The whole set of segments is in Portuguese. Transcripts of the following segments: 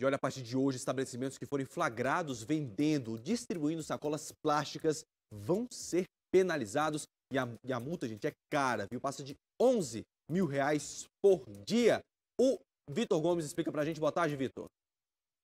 E olha, a partir de hoje, estabelecimentos que forem flagrados vendendo, distribuindo sacolas plásticas vão ser penalizados. E a, e a multa, gente, é cara, viu? Passa de 11 mil reais por dia. O Vitor Gomes explica pra gente. Boa tarde, Vitor.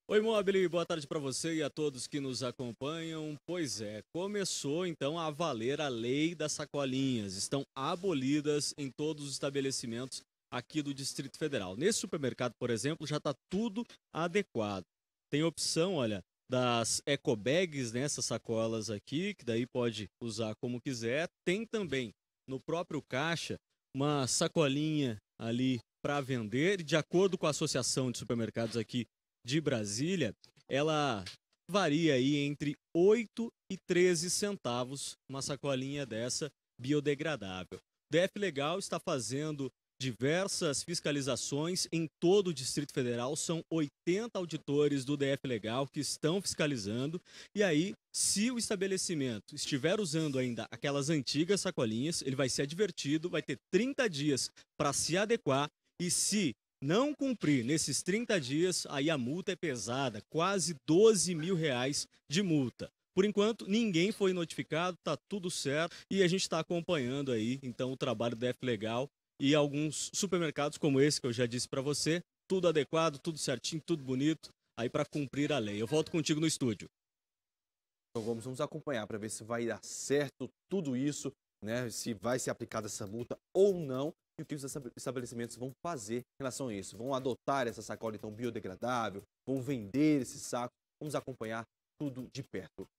Oi, Mobile, boa tarde para você e a todos que nos acompanham. Pois é, começou então a valer a lei das sacolinhas. Estão abolidas em todos os estabelecimentos aqui do Distrito Federal. Nesse supermercado, por exemplo, já está tudo adequado. Tem opção, olha, das ecobags, nessas né, sacolas aqui, que daí pode usar como quiser. Tem também no próprio caixa uma sacolinha ali para vender. De acordo com a Associação de Supermercados aqui de Brasília, ela varia aí entre 8 e 13 centavos uma sacolinha dessa biodegradável. DF Legal está fazendo diversas fiscalizações em todo o Distrito Federal. São 80 auditores do DF Legal que estão fiscalizando. E aí, se o estabelecimento estiver usando ainda aquelas antigas sacolinhas, ele vai ser advertido, vai ter 30 dias para se adequar. E se não cumprir nesses 30 dias, aí a multa é pesada, quase 12 mil reais de multa. Por enquanto, ninguém foi notificado, está tudo certo e a gente está acompanhando aí então o trabalho do DF Legal e alguns supermercados como esse que eu já disse para você, tudo adequado, tudo certinho, tudo bonito, aí para cumprir a lei. Eu volto contigo no estúdio. Então vamos, vamos acompanhar para ver se vai dar certo tudo isso, né? Se vai ser aplicada essa multa ou não e o que os estabelecimentos vão fazer em relação a isso. Vão adotar essa sacola então biodegradável, vão vender esse saco. Vamos acompanhar tudo de perto.